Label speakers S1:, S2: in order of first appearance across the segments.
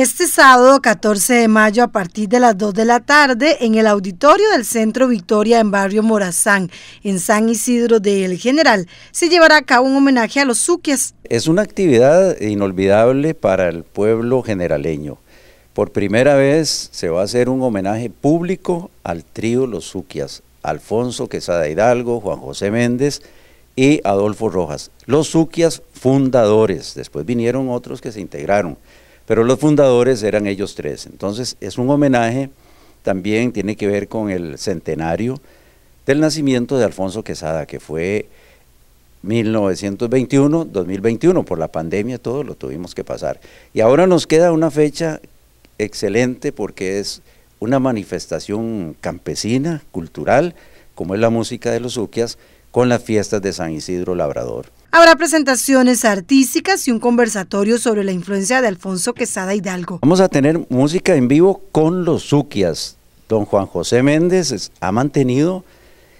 S1: este sábado 14 de mayo a partir de las 2 de la tarde en el auditorio del Centro Victoria en Barrio Morazán, en San Isidro del El General, se llevará a cabo un homenaje a los suquias.
S2: Es una actividad inolvidable para el pueblo generaleño. Por primera vez se va a hacer un homenaje público al trío Los Suquias, Alfonso Quesada Hidalgo, Juan José Méndez y Adolfo Rojas. Los Suquias fundadores, después vinieron otros que se integraron. Pero los fundadores eran ellos tres. Entonces es un homenaje, también tiene que ver con el centenario del nacimiento de Alfonso Quesada, que fue 1921, 2021, por la pandemia todo lo tuvimos que pasar. Y ahora nos queda una fecha excelente porque es una manifestación campesina, cultural, como es la música de los Uquias, con las fiestas de San Isidro Labrador.
S1: Habrá presentaciones artísticas y un conversatorio sobre la influencia de Alfonso Quesada Hidalgo.
S2: Vamos a tener música en vivo con los Zúquias. Don Juan José Méndez ha mantenido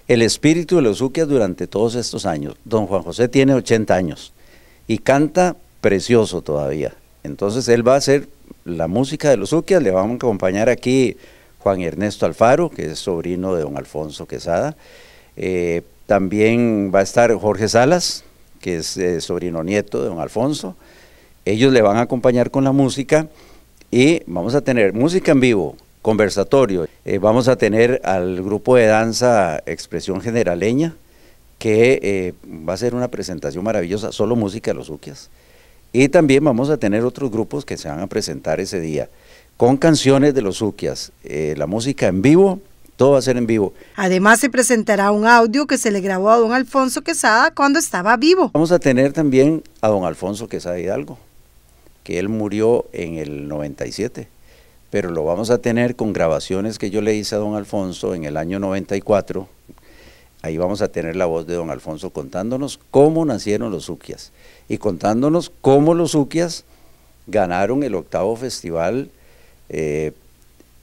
S2: el espíritu de los Uquias durante todos estos años. Don Juan José tiene 80 años y canta precioso todavía. Entonces él va a hacer la música de los Uquias, le vamos a acompañar aquí Juan Ernesto Alfaro, que es sobrino de don Alfonso Quesada. Eh, también va a estar Jorge Salas, que es eh, sobrino nieto de don Alfonso. Ellos le van a acompañar con la música y vamos a tener música en vivo, conversatorio. Eh, vamos a tener al grupo de danza Expresión Generaleña, que eh, va a ser una presentación maravillosa, solo música de los Uquias. Y también vamos a tener otros grupos que se van a presentar ese día, con canciones de los Uquias, la música en vivo todo va a ser en vivo.
S1: Además se presentará un audio que se le grabó a don Alfonso Quesada cuando estaba vivo.
S2: Vamos a tener también a don Alfonso Quesada Hidalgo, que él murió en el 97, pero lo vamos a tener con grabaciones que yo le hice a don Alfonso en el año 94. Ahí vamos a tener la voz de don Alfonso contándonos cómo nacieron los Uquias y contándonos cómo los Uquias ganaron el octavo festival eh,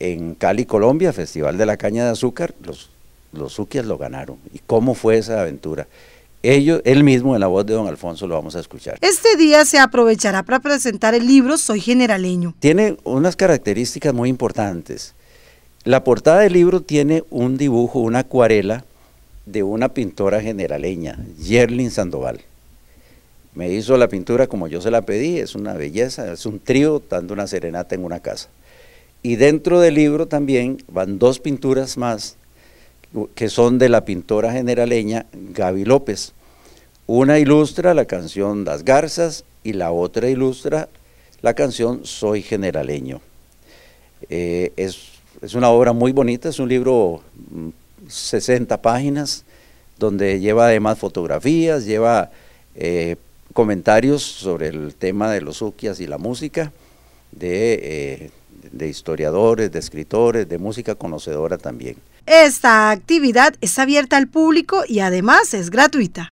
S2: en Cali, Colombia, Festival de la Caña de Azúcar, los, los lo ganaron. ¿Y cómo fue esa aventura? él mismo, en la voz de don Alfonso, lo vamos a escuchar.
S1: Este día se aprovechará para presentar el libro Soy Generaleño.
S2: Tiene unas características muy importantes. La portada del libro tiene un dibujo, una acuarela de una pintora generaleña, Yerlin Sandoval. Me hizo la pintura como yo se la pedí, es una belleza, es un trío dando una serenata en una casa. Y dentro del libro también van dos pinturas más que son de la pintora generaleña Gaby López. Una ilustra la canción Las Garzas y la otra ilustra la canción Soy Generaleño. Eh, es, una obra muy bonita, es un libro 60 mm, páginas, donde lleva además fotografías, lleva eh, comentarios sobre el tema de los ukias y la música de eh, de historiadores, de escritores, de música conocedora también.
S1: Esta actividad es abierta al público y además es gratuita.